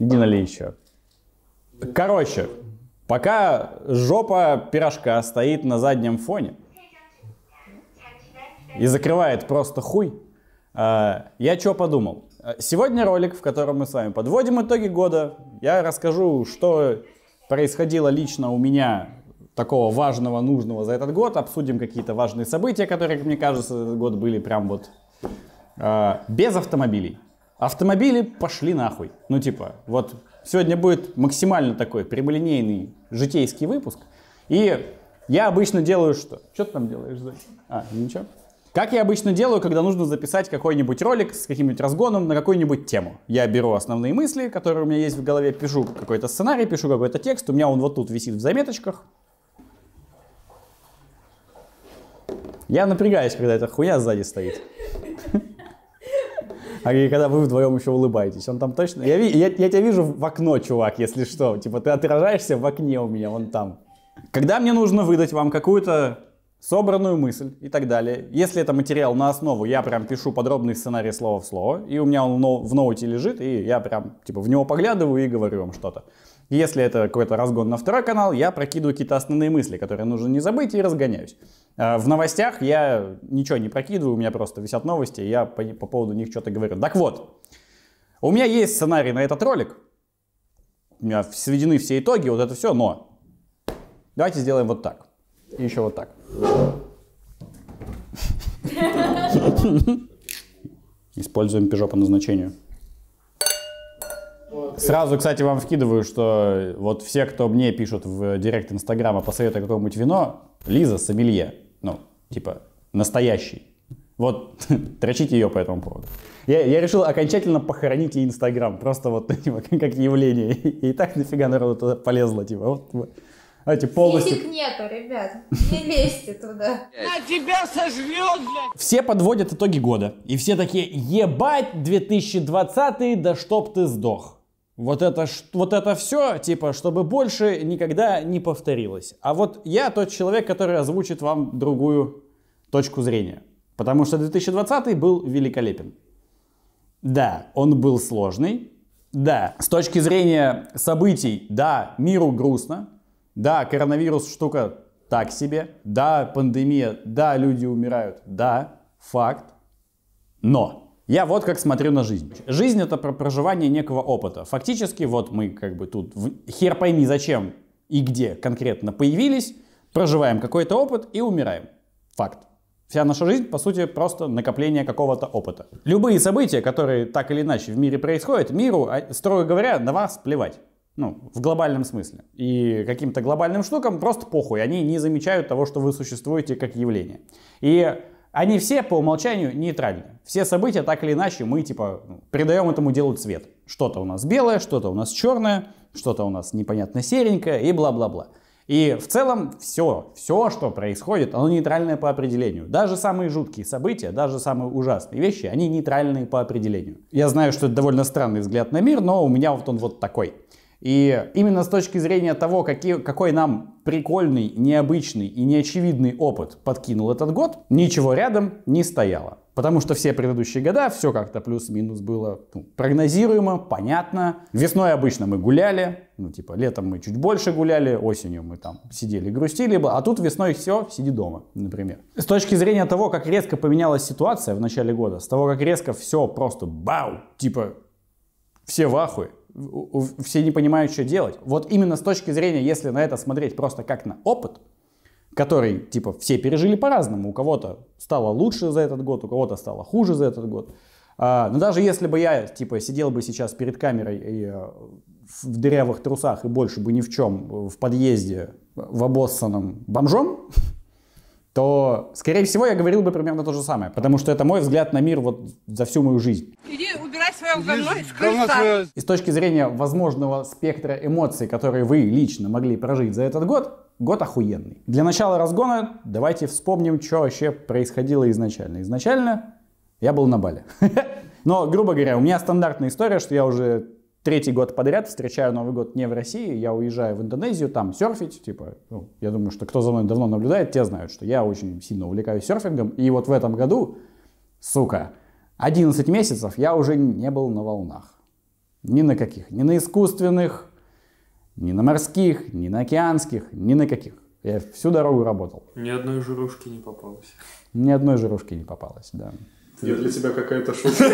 Иди налей еще. Короче, пока жопа пирожка стоит на заднем фоне и закрывает просто хуй, э, я что подумал? Сегодня ролик, в котором мы с вами подводим итоги года. Я расскажу, что происходило лично у меня такого важного, нужного за этот год. Обсудим какие-то важные события, которые, мне кажется, этот год были прям вот э, без автомобилей. Автомобили пошли нахуй. Ну, типа, вот сегодня будет максимально такой прямолинейный житейский выпуск. И я обычно делаю что? Что ты там делаешь, Зой? А, ничего. Как я обычно делаю, когда нужно записать какой-нибудь ролик с каким-нибудь разгоном на какую-нибудь тему. Я беру основные мысли, которые у меня есть в голове, пишу какой-то сценарий, пишу какой-то текст. У меня он вот тут висит в заметочках. Я напрягаюсь, когда эта хуя сзади стоит. А когда вы вдвоем еще улыбаетесь, он там точно... Я, я, я тебя вижу в окно, чувак, если что. Типа ты отражаешься в окне у меня, он там. Когда мне нужно выдать вам какую-то собранную мысль и так далее. Если это материал на основу, я прям пишу подробный сценарий слово в слово, и у меня он в ноуте лежит, и я прям типа в него поглядываю и говорю вам что-то. Если это какой-то разгон на второй канал, я прокидываю какие-то основные мысли, которые нужно не забыть, и разгоняюсь. А, в новостях я ничего не прокидываю, у меня просто висят новости, я по, по поводу них что-то говорю. Так вот, у меня есть сценарий на этот ролик, у меня сведены все итоги, вот это все, но давайте сделаем вот так. И еще вот так. Используем Peugeot по назначению. Сразу, кстати, вам вкидываю, что вот все, кто мне пишут в директ Инстаграма, посоветуй какое-нибудь вино, Лиза Сабелье, ну, типа, настоящий. Вот, трачите ее по этому поводу. Я, я решил окончательно похоронить и Инстаграм, просто вот, типа, как явление. И, так нафига народу туда полезло, типа, вот, типа, полностью... Физик нету, ребят. Не лезьте туда. На тебя сожрет, блядь. Все подводят итоги года. И все такие, ебать, 2020 да чтоб ты сдох вот это, вот это все, типа, чтобы больше никогда не повторилось. А вот я тот человек, который озвучит вам другую точку зрения. Потому что 2020 был великолепен. Да, он был сложный. Да, с точки зрения событий, да, миру грустно. Да, коронавирус штука так себе. Да, пандемия. Да, люди умирают. Да, факт. Но я вот как смотрю на жизнь. Жизнь это про проживание некого опыта. Фактически вот мы как бы тут в... хер пойми зачем и где конкретно появились, проживаем какой-то опыт и умираем. Факт. Вся наша жизнь, по сути, просто накопление какого-то опыта. Любые события, которые так или иначе в мире происходят, миру, а, строго говоря, на вас плевать. Ну, в глобальном смысле. И каким-то глобальным штукам просто похуй. Они не замечают того, что вы существуете как явление. И они все по умолчанию нейтральны. Все события так или иначе мы типа ну, придаем этому делу цвет. Что-то у нас белое, что-то у нас черное, что-то у нас непонятно серенькое и бла-бла-бла. И в целом все, все, что происходит, оно нейтральное по определению. Даже самые жуткие события, даже самые ужасные вещи, они нейтральные по определению. Я знаю, что это довольно странный взгляд на мир, но у меня вот он вот такой. И именно с точки зрения того, какие, какой нам прикольный, необычный и неочевидный опыт подкинул этот год, ничего рядом не стояло. Потому что все предыдущие года все как-то плюс-минус было ну, прогнозируемо, понятно. Весной обычно мы гуляли, ну типа летом мы чуть больше гуляли, осенью мы там сидели, грустили, а тут весной все, сиди дома, например. С точки зрения того, как резко поменялась ситуация в начале года, с того, как резко все просто бау, типа все в ахуе, все не понимают, что делать. Вот именно с точки зрения, если на это смотреть просто как на опыт, который, типа, все пережили по-разному. У кого-то стало лучше за этот год, у кого-то стало хуже за этот год. А, но даже если бы я, типа, сидел бы сейчас перед камерой и э, в дырявых трусах и больше бы ни в чем в подъезде э, в обоссанном бомжом, то, скорее всего, я говорил бы примерно то же самое, потому что это мой взгляд на мир вот за всю мою жизнь. Иди убирай свое говно из крыльца. И с точки зрения возможного спектра эмоций, которые вы лично могли прожить за этот год, год охуенный. Для начала разгона давайте вспомним, что вообще происходило изначально. Изначально я был на Бале. Но, грубо говоря, у меня стандартная история, что я уже третий год подряд встречаю Новый год не в России, я уезжаю в Индонезию, там серфить, типа, ну, я думаю, что кто за мной давно наблюдает, те знают, что я очень сильно увлекаюсь серфингом, и вот в этом году, сука, 11 месяцев я уже не был на волнах. Ни на каких, ни на искусственных, ни на морских, ни на океанских, ни на каких. Я всю дорогу работал. Ни одной жирушки не попалось. Ни одной жирушки не попалось, да. Я для тебя какая-то шутка.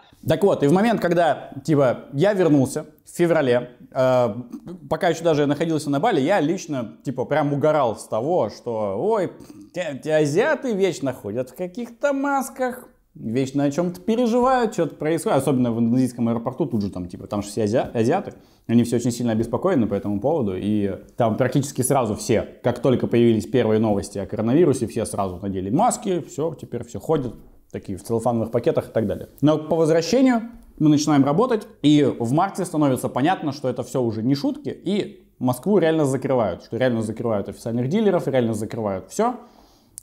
Так вот, и в момент, когда, типа, я вернулся в феврале, э, пока еще даже находился на Бали, я лично, типа, прям угорал с того, что, ой, эти азиаты вечно ходят в каких-то масках, вечно о чем-то переживают, что-то происходит, особенно в индонезийском аэропорту, тут же там, типа, там же все ази... азиаты, они все очень сильно обеспокоены по этому поводу, и там практически сразу все, как только появились первые новости о коронавирусе, все сразу надели маски, все, теперь все ходят, такие в целлофановых пакетах и так далее. Но по возвращению мы начинаем работать, и в марте становится понятно, что это все уже не шутки, и Москву реально закрывают, что реально закрывают официальных дилеров, реально закрывают все.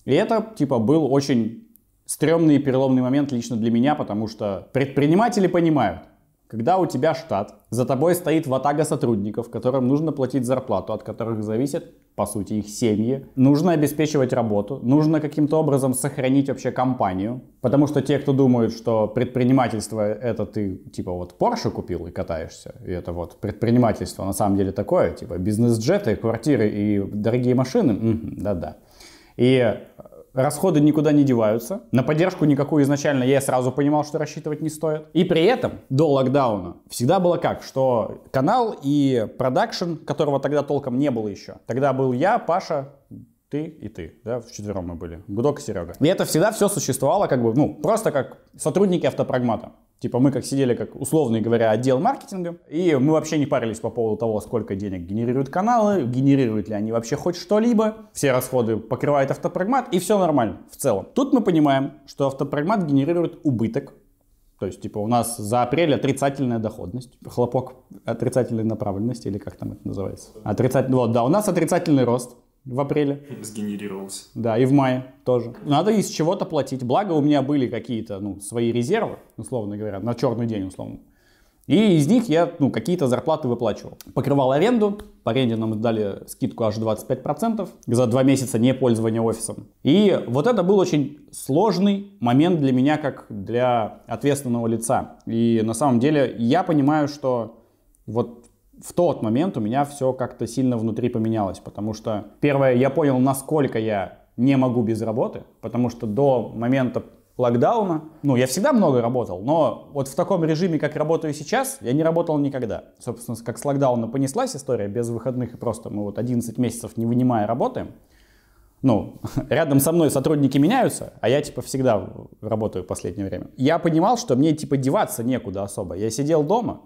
И это, типа, был очень стрёмный и переломный момент лично для меня, потому что предприниматели понимают, когда у тебя штат, за тобой стоит ватага сотрудников, которым нужно платить зарплату, от которых зависят, по сути, их семьи, нужно обеспечивать работу, нужно каким-то образом сохранить вообще компанию, потому что те, кто думают, что предпринимательство это ты типа вот Porsche купил и катаешься, и это вот предпринимательство на самом деле такое, типа бизнес-джеты, квартиры и дорогие машины, да-да. И расходы никуда не деваются. На поддержку никакую изначально я сразу понимал, что рассчитывать не стоит. И при этом до локдауна всегда было как, что канал и продакшн, которого тогда толком не было еще. Тогда был я, Паша, ты и ты, да, в вчетвером мы были, Гудок и Серега. И это всегда все существовало как бы, ну, просто как сотрудники автопрагмата. Типа мы как сидели, как условно говоря, отдел маркетинга, и мы вообще не парились по поводу того, сколько денег генерируют каналы, генерируют ли они вообще хоть что-либо, все расходы покрывает автопрагмат, и все нормально в целом. Тут мы понимаем, что автопрагмат генерирует убыток, то есть, типа, у нас за апрель отрицательная доходность. Хлопок отрицательной направленности, или как там это называется? Отрицательный, вот, да, у нас отрицательный рост в апреле. Сгенерировался. Да, и в мае тоже. Надо из чего-то платить. Благо у меня были какие-то, ну, свои резервы, условно говоря, на черный день, условно. И из них я, ну, какие-то зарплаты выплачивал. Покрывал аренду, по аренде нам дали скидку аж 25% за два месяца не пользования офисом. И вот это был очень сложный момент для меня, как для ответственного лица. И на самом деле я понимаю, что вот в тот момент у меня все как-то сильно внутри поменялось, потому что, первое, я понял, насколько я не могу без работы, потому что до момента локдауна, ну, я всегда много работал, но вот в таком режиме, как работаю сейчас, я не работал никогда. Собственно, как с локдауна понеслась история, без выходных и просто мы вот 11 месяцев не вынимая работаем, ну, рядом со мной сотрудники меняются, а я, типа, всегда работаю в последнее время. Я понимал, что мне, типа, деваться некуда особо. Я сидел дома,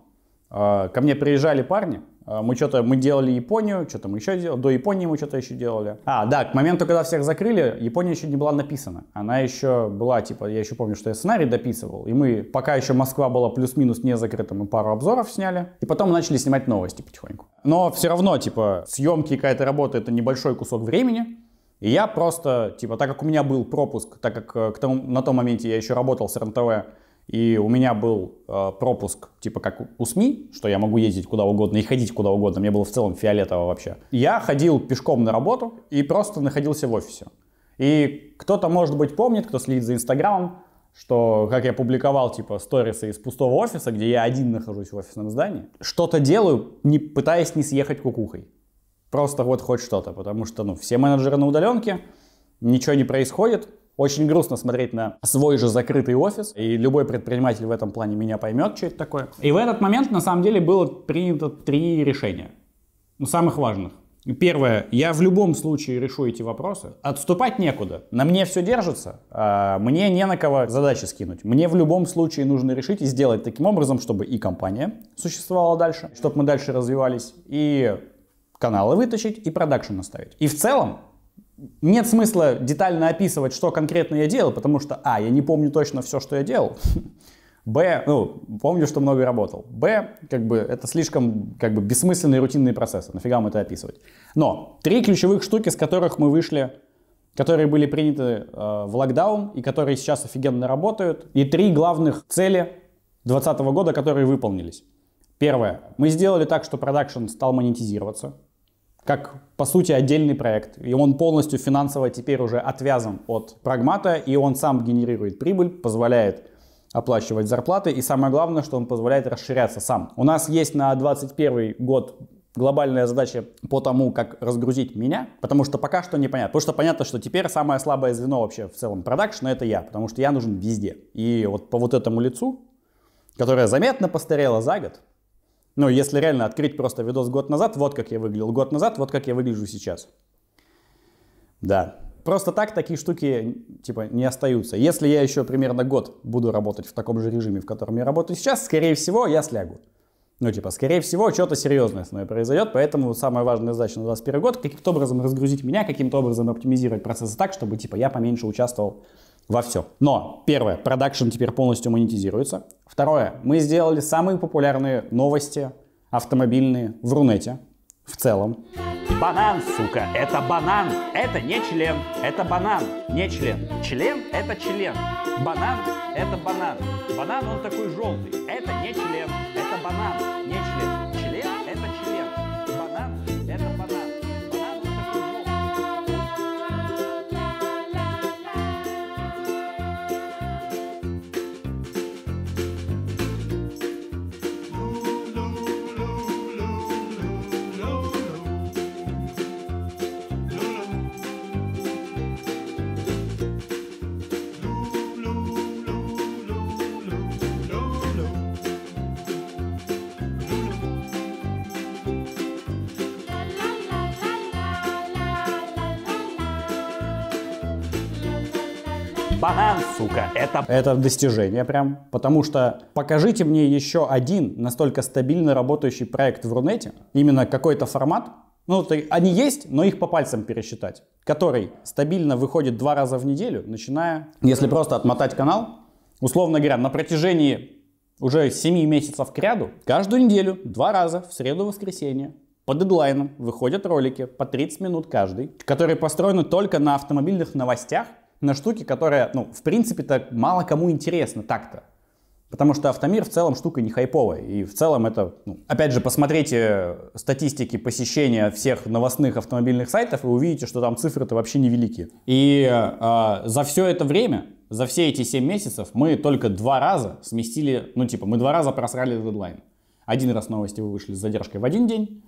а, ко мне приезжали парни, а, мы что-то, мы делали Японию, что-то мы еще делали, до Японии мы что-то еще делали. А, да, к моменту, когда всех закрыли, Япония еще не была написана. Она еще была, типа, я еще помню, что я сценарий дописывал, и мы, пока еще Москва была плюс-минус не закрыта, мы пару обзоров сняли, и потом начали снимать новости потихоньку. Но все равно, типа, съемки какая-то работа, это небольшой кусок времени, и я просто, типа, так как у меня был пропуск, так как э, к тому, на том моменте я еще работал с РНТВ, и у меня был э, пропуск, типа как у СМИ, что я могу ездить куда угодно и ходить куда угодно, мне было в целом фиолетово вообще. Я ходил пешком на работу и просто находился в офисе. И кто-то, может быть, помнит, кто следит за Инстаграмом, что как я публиковал типа сторисы из пустого офиса, где я один нахожусь в офисном здании, что-то делаю, не пытаясь не съехать кукухой. Просто вот хоть что-то, потому что ну, все менеджеры на удаленке, ничего не происходит, очень грустно смотреть на свой же закрытый офис, и любой предприниматель в этом плане меня поймет, что это такое. И в этот момент, на самом деле, было принято три решения, ну, самых важных. Первое, я в любом случае решу эти вопросы. Отступать некуда. На мне все держится, а мне не на кого задачи скинуть. Мне в любом случае нужно решить и сделать таким образом, чтобы и компания существовала дальше, чтобы мы дальше развивались, и каналы вытащить, и продакшн наставить. И в целом, нет смысла детально описывать, что конкретно я делал, потому что, а, я не помню точно все, что я делал, б, ну, помню, что много работал, б, как бы, это слишком, как бы, бессмысленные рутинные процессы, нафига вам это описывать. Но три ключевых штуки, с которых мы вышли, которые были приняты э, в локдаун и которые сейчас офигенно работают, и три главных цели 2020 года, которые выполнились. Первое. Мы сделали так, что продакшн стал монетизироваться как, по сути, отдельный проект. И он полностью финансово теперь уже отвязан от прагмата, и он сам генерирует прибыль, позволяет оплачивать зарплаты, и самое главное, что он позволяет расширяться сам. У нас есть на 2021 год глобальная задача по тому, как разгрузить меня, потому что пока что непонятно. Потому что понятно, что теперь самое слабое звено вообще в целом продакшна это я, потому что я нужен везде. И вот по вот этому лицу, которое заметно постарело за год, ну, если реально открыть просто видос год назад, вот как я выглядел год назад, вот как я выгляжу сейчас. Да. Просто так такие штуки, типа, не остаются. Если я еще примерно год буду работать в таком же режиме, в котором я работаю сейчас, скорее всего, я слягу. Ну, типа, скорее всего, что-то серьезное с мной произойдет, поэтому самая важная задача на 2021 год, каким-то образом разгрузить меня, каким-то образом оптимизировать процессы так, чтобы, типа, я поменьше участвовал во все. Но, первое, продакшн теперь полностью монетизируется. Второе, мы сделали самые популярные новости автомобильные в Рунете в целом. Банан, сука, это банан, это не член, это банан, не член. Член – это член, банан – это банан. Банан, он такой желтый, это не член, это банан, не член. Бан, сука, это... Это достижение прям, потому что покажите мне еще один настолько стабильно работающий проект в Рунете, именно какой-то формат, ну, они есть, но их по пальцам пересчитать, который стабильно выходит два раза в неделю, начиная, если просто отмотать канал, условно говоря, на протяжении уже 7 месяцев к ряду, каждую неделю, два раза, в среду, воскресенье, по дедлайнам выходят ролики по 30 минут каждый, которые построены только на автомобильных новостях на штуки, которая, ну, в принципе-то мало кому интересно, так-то. Потому что автомир в целом штука не хайповая. И в целом это, ну, опять же, посмотрите э, статистики посещения всех новостных автомобильных сайтов и увидите, что там цифры-то вообще невелики. И э, за все это время, за все эти 7 месяцев мы только два раза сместили, ну типа мы два раза просрали дедлайн. Один раз новости вышли с задержкой в один день,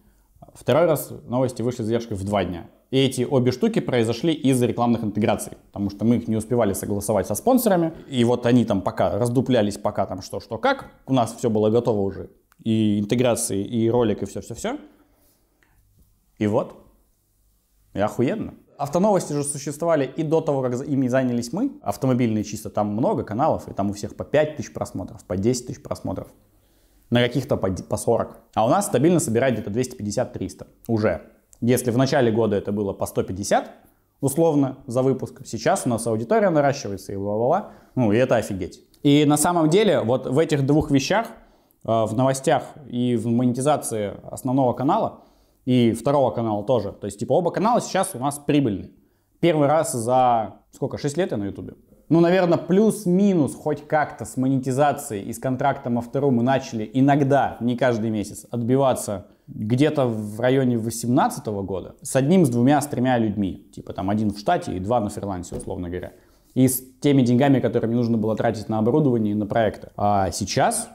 Второй раз новости вышли с задержкой в два дня. И эти обе штуки произошли из-за рекламных интеграций, потому что мы их не успевали согласовать со спонсорами, и вот они там пока раздуплялись, пока там что, что, как. У нас все было готово уже, и интеграции, и ролик, и все-все-все. И вот, и охуенно. Автоновости же существовали и до того, как ими занялись мы. Автомобильные чисто, там много каналов, и там у всех по 5 тысяч просмотров, по 10 тысяч просмотров на каких-то по, по 40. А у нас стабильно собирает где-то 250-300 уже. Если в начале года это было по 150, условно, за выпуск, сейчас у нас аудитория наращивается и ла-ла-ла, ну и это офигеть. И на самом деле вот в этих двух вещах, э, в новостях и в монетизации основного канала, и второго канала тоже, то есть типа оба канала сейчас у нас прибыльны. Первый раз за сколько, 6 лет я на ютубе? ну, наверное, плюс-минус хоть как-то с монетизацией и с контрактом автору мы начали иногда, не каждый месяц, отбиваться где-то в районе 18 года с одним, с двумя, с тремя людьми. Типа там один в штате и два на фрилансе, условно говоря. И с теми деньгами, которые мне нужно было тратить на оборудование и на проекты. А сейчас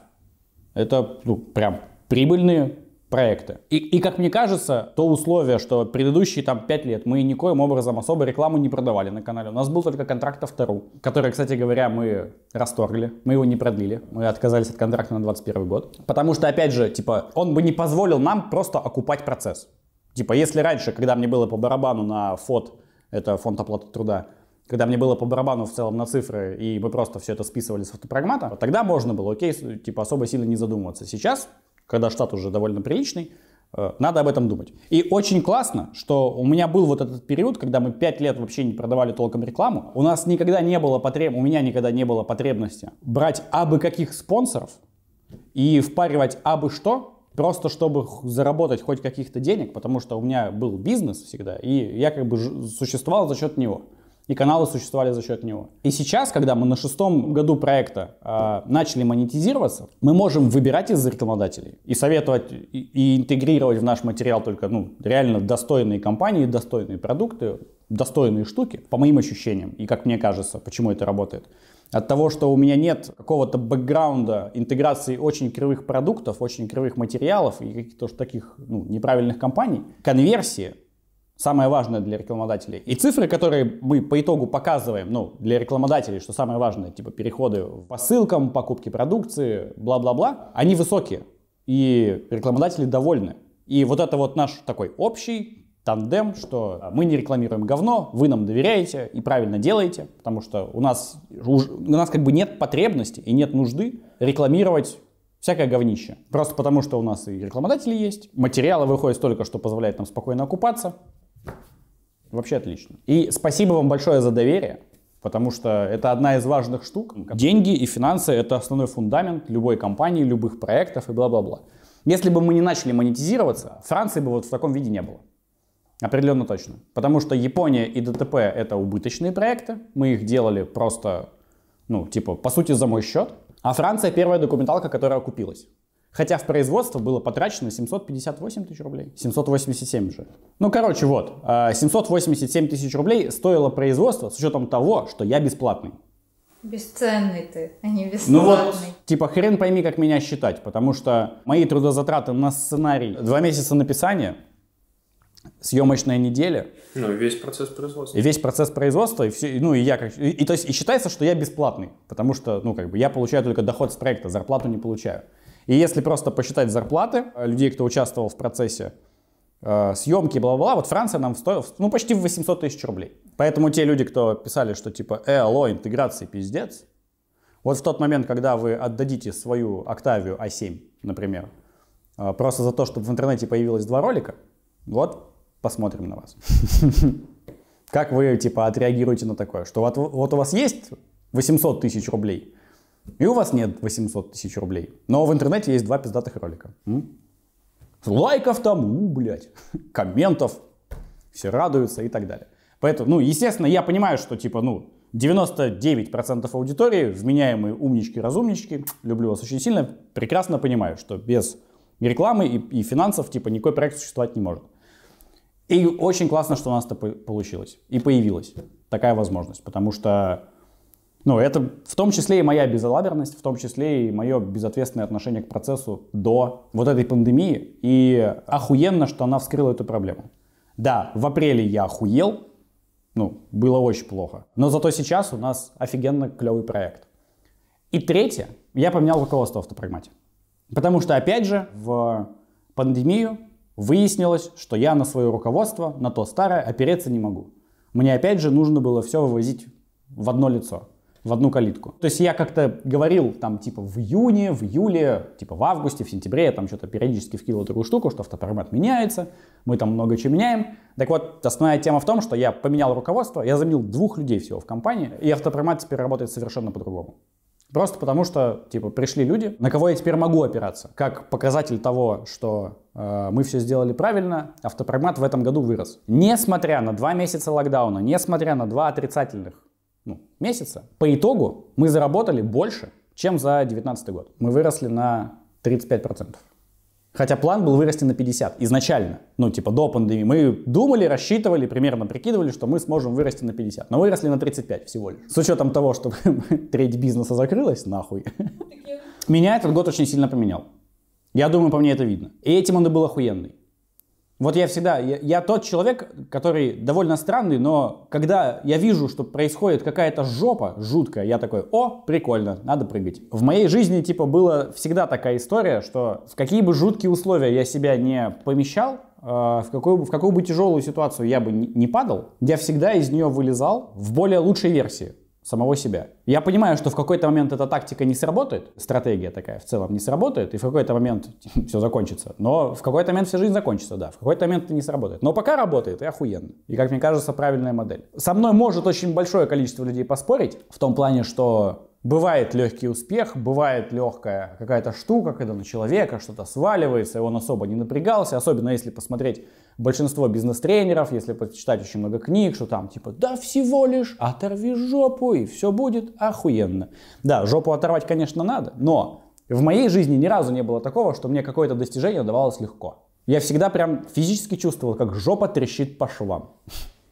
это ну, прям прибыльные проекты. И, и как мне кажется, то условие, что предыдущие там 5 лет мы никоим образом особо рекламу не продавали на канале. У нас был только контракт автору, который, кстати говоря, мы расторгли, мы его не продлили, мы отказались от контракта на 21 год. Потому что, опять же, типа, он бы не позволил нам просто окупать процесс. Типа, если раньше, когда мне было по барабану на фот, это фонд оплаты труда, когда мне было по барабану в целом на цифры, и мы просто все это списывали с автопрогмата, тогда можно было, окей, типа особо сильно не задумываться. Сейчас когда штат уже довольно приличный, э, надо об этом думать. И очень классно, что у меня был вот этот период, когда мы 5 лет вообще не продавали толком рекламу. У нас никогда не было потреб... у меня никогда не было потребности брать абы каких спонсоров и впаривать абы что, просто чтобы заработать хоть каких-то денег, потому что у меня был бизнес всегда, и я как бы существовал за счет него и каналы существовали за счет него. И сейчас, когда мы на шестом году проекта э, начали монетизироваться, мы можем выбирать из рекламодателей и советовать и, и интегрировать в наш материал только ну, реально достойные компании, достойные продукты, достойные штуки, по моим ощущениям, и как мне кажется, почему это работает. От того, что у меня нет какого-то бэкграунда интеграции очень кривых продуктов, очень кривых материалов и каких-то таких ну, неправильных компаний, конверсия самое важное для рекламодателей. И цифры, которые мы по итогу показываем, ну, для рекламодателей, что самое важное, типа переходы по ссылкам, покупки продукции, бла-бла-бла, они высокие. И рекламодатели довольны. И вот это вот наш такой общий тандем, что а, мы не рекламируем говно, вы нам доверяете и правильно делаете, потому что у нас, у нас как бы нет потребности и нет нужды рекламировать всякое говнище. Просто потому, что у нас и рекламодатели есть, материалы выходят столько, что позволяет нам спокойно окупаться, Вообще отлично. И спасибо вам большое за доверие, потому что это одна из важных штук. Деньги и финансы – это основной фундамент любой компании, любых проектов и бла-бла-бла. Если бы мы не начали монетизироваться, Франции бы вот в таком виде не было. Определенно точно. Потому что Япония и ДТП – это убыточные проекты. Мы их делали просто, ну, типа, по сути, за мой счет. А Франция – первая документалка, которая окупилась. Хотя в производство было потрачено 758 тысяч рублей. 787 уже. Ну, короче, вот. 787 а, тысяч рублей стоило производство с учетом того, что я бесплатный. Бесценный ты, а не бесплатный. Ну вот, типа, хрен пойми, как меня считать, потому что мои трудозатраты на сценарий, два месяца написания, съемочная неделя. Ну, и весь процесс производства. И весь процесс производства, и все, ну, и я как... И, и, то есть, и считается, что я бесплатный, потому что, ну, как бы, я получаю только доход с проекта, зарплату не получаю. И если просто посчитать зарплаты э, людей, кто участвовал в процессе э, съемки, бла-бла, вот Франция нам стоила ну, почти 800 тысяч рублей. Поэтому те люди, кто писали, что типа, э, алло, интеграции пиздец, вот в тот момент, когда вы отдадите свою Октавию а 7 например, э, просто за то, чтобы в интернете появилось два ролика, вот посмотрим на вас. Как вы, типа, отреагируете на такое? Что вот, вот у вас есть 800 тысяч рублей, и у вас нет 800 тысяч рублей. Но в интернете есть два пиздатых ролика. М? Лайков там, у, блядь, комментов, все радуются и так далее. Поэтому, ну, естественно, я понимаю, что, типа, ну, 99% аудитории, вменяемые умнички-разумнички, люблю вас очень сильно, прекрасно понимаю, что без рекламы и, и финансов, типа, никакой проект существовать не может. И очень классно, что у нас это получилось и появилась такая возможность, потому что ну, это в том числе и моя безалаберность, в том числе и мое безответственное отношение к процессу до вот этой пандемии. И охуенно, что она вскрыла эту проблему. Да, в апреле я охуел, ну, было очень плохо. Но зато сейчас у нас офигенно клевый проект. И третье, я поменял руководство в автопрагмате. Потому что, опять же, в пандемию выяснилось, что я на свое руководство, на то старое, опереться не могу. Мне, опять же, нужно было все вывозить в одно лицо в одну калитку. То есть я как-то говорил там типа в июне, в июле, типа в августе, в сентябре, я там что-то периодически вкидывал такую штуку, что автоформат меняется, мы там много чего меняем. Так вот, основная тема в том, что я поменял руководство, я заменил двух людей всего в компании, и автоформат теперь работает совершенно по-другому. Просто потому что, типа, пришли люди, на кого я теперь могу опираться. Как показатель того, что э, мы все сделали правильно, автопрагмат в этом году вырос. Несмотря на два месяца локдауна, несмотря на два отрицательных ну, месяца, по итогу мы заработали больше, чем за 2019 год. Мы выросли на 35%. Хотя план был вырасти на 50 изначально, ну типа до пандемии. Мы думали, рассчитывали, примерно прикидывали, что мы сможем вырасти на 50. Но выросли на 35 всего лишь. С учетом того, что треть бизнеса закрылась, нахуй. Меня этот год очень сильно поменял. Я думаю, по мне это видно. И этим он и был охуенный. Вот я всегда, я, я тот человек, который довольно странный, но когда я вижу, что происходит какая-то жопа жуткая, я такой, о, прикольно, надо прыгать. В моей жизни, типа, была всегда такая история, что в какие бы жуткие условия я себя не помещал, э, в какую, в какую бы тяжелую ситуацию я бы не падал, я всегда из нее вылезал в более лучшей версии самого себя. Я понимаю, что в какой-то момент эта тактика не сработает, стратегия такая в целом не сработает, и в какой-то момент все закончится. Но в какой-то момент вся жизнь закончится, да, в какой-то момент это не сработает. Но пока работает, и охуенно. И, как мне кажется, правильная модель. Со мной может очень большое количество людей поспорить, в том плане, что Бывает легкий успех, бывает легкая какая-то штука, когда на человека что-то сваливается, и он особо не напрягался, особенно если посмотреть большинство бизнес-тренеров, если почитать очень много книг, что там типа «да всего лишь оторви жопу, и все будет охуенно». Да, жопу оторвать, конечно, надо, но в моей жизни ни разу не было такого, что мне какое-то достижение давалось легко. Я всегда прям физически чувствовал, как жопа трещит по швам.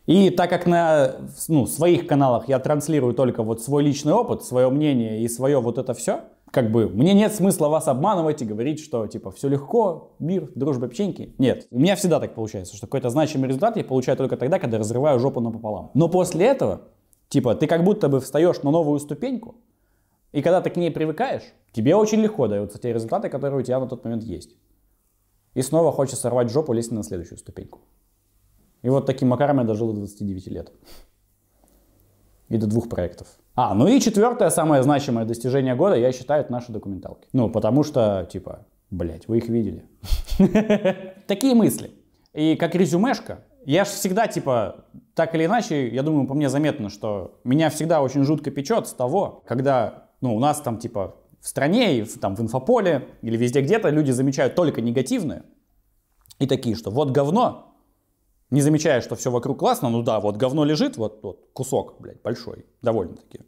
И так как на ну, своих каналах я транслирую только вот свой личный опыт, свое мнение и свое вот это все, как бы мне нет смысла вас обманывать и говорить, что типа все легко, мир, дружба, печеньки. Нет, у меня всегда так получается, что какой-то значимый результат я получаю только тогда, когда разрываю жопу напополам. Но после этого, типа, ты как будто бы встаешь на новую ступеньку, и когда ты к ней привыкаешь, тебе очень легко даются те результаты, которые у тебя на тот момент есть. И снова хочется сорвать жопу, лезть на следующую ступеньку. И вот таким макаром я дожил до 29 лет. И до двух проектов. А, ну и четвертое самое значимое достижение года, я считаю, это наши документалки. Ну, потому что, типа, блядь, вы их видели. Такие мысли. И как резюмешка, я же всегда, типа, так или иначе, я думаю, по мне заметно, что меня всегда очень жутко печет с того, когда, ну, у нас там, типа, в стране, и в, там, в инфополе или везде где-то люди замечают только негативное. И такие, что вот говно, не замечая, что все вокруг классно, ну да, вот говно лежит, вот, вот кусок, блядь, большой, довольно-таки.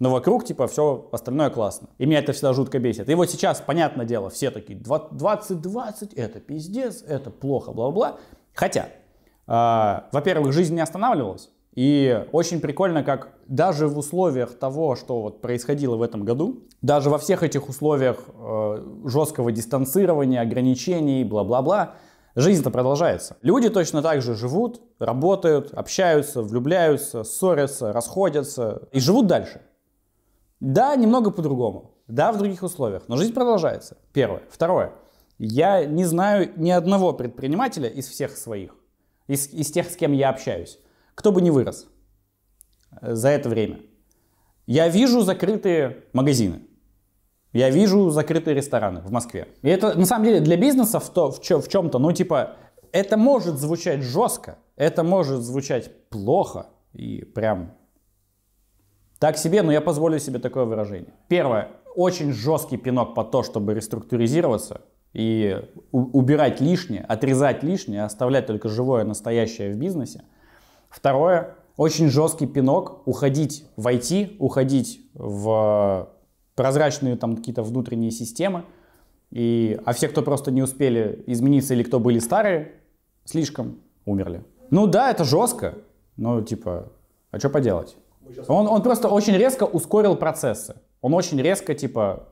Но вокруг, типа, все остальное классно. И меня это всегда жутко бесит. И вот сейчас, понятное дело, все такие 20-20, это пиздец, это плохо, бла-бла. Хотя, э, во-первых, жизнь не останавливалась. И очень прикольно, как даже в условиях того, что вот происходило в этом году, даже во всех этих условиях э, жесткого дистанцирования, ограничений, бла-бла-бла, Жизнь-то продолжается. Люди точно так же живут, работают, общаются, влюбляются, ссорятся, расходятся и живут дальше. Да, немного по-другому. Да, в других условиях, но жизнь продолжается. Первое. Второе. Я не знаю ни одного предпринимателя из всех своих, из, из тех, с кем я общаюсь, кто бы не вырос э, за это время. Я вижу закрытые магазины. Я вижу закрытые рестораны в Москве. И это, на самом деле, для бизнеса в, то, в, чё, в чем-то, ну, типа, это может звучать жестко, это может звучать плохо и прям так себе, но я позволю себе такое выражение. Первое. Очень жесткий пинок по то, чтобы реструктуризироваться и убирать лишнее, отрезать лишнее, оставлять только живое, настоящее в бизнесе. Второе. Очень жесткий пинок уходить в IT, уходить в прозрачные там какие-то внутренние системы. И, а все, кто просто не успели измениться или кто были старые, слишком умерли. Ну да, это жестко, но типа, а что поделать? Он, он просто очень резко ускорил процессы. Он очень резко, типа,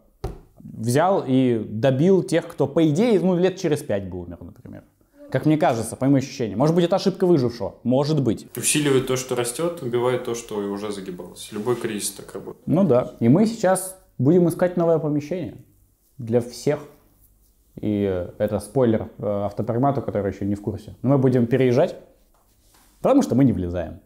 взял и добил тех, кто, по идее, ну, лет через пять бы умер, например. Как мне кажется, по моим ощущениям. Может быть, это ошибка выжившего. Может быть. Усиливает то, что растет, убивает то, что уже загибалось. Любой кризис так работает. Ну да. И мы сейчас Будем искать новое помещение для всех. И это спойлер э, автопримату, который еще не в курсе. Но мы будем переезжать, потому что мы не влезаем.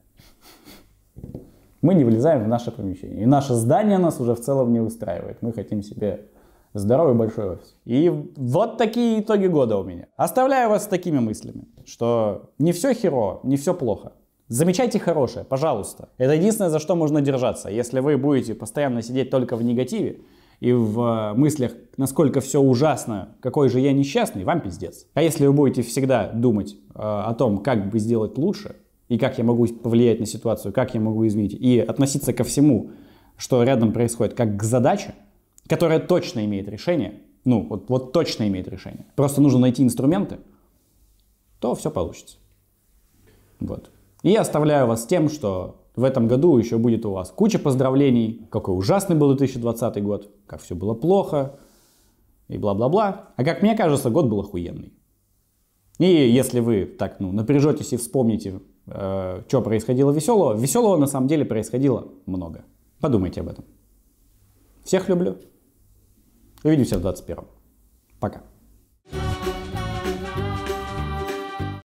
Мы не влезаем в наше помещение. И наше здание нас уже в целом не устраивает. Мы хотим себе здоровый большой офис. И вот такие итоги года у меня. Оставляю вас с такими мыслями, что не все херо, не все плохо. Замечайте хорошее, пожалуйста. Это единственное, за что можно держаться. Если вы будете постоянно сидеть только в негативе и в э, мыслях, насколько все ужасно, какой же я несчастный, вам пиздец. А если вы будете всегда думать э, о том, как бы сделать лучше, и как я могу повлиять на ситуацию, как я могу изменить, и относиться ко всему, что рядом происходит, как к задаче, которая точно имеет решение, ну, вот, вот точно имеет решение, просто нужно найти инструменты, то все получится. Вот. И оставляю вас с тем, что в этом году еще будет у вас куча поздравлений, какой ужасный был 2020 год, как все было плохо и бла-бла-бла. А как мне кажется, год был охуенный. И если вы так ну, напряжетесь и вспомните, э, что происходило веселого, веселого на самом деле происходило много. Подумайте об этом. Всех люблю. Увидимся в 21-м. Пока.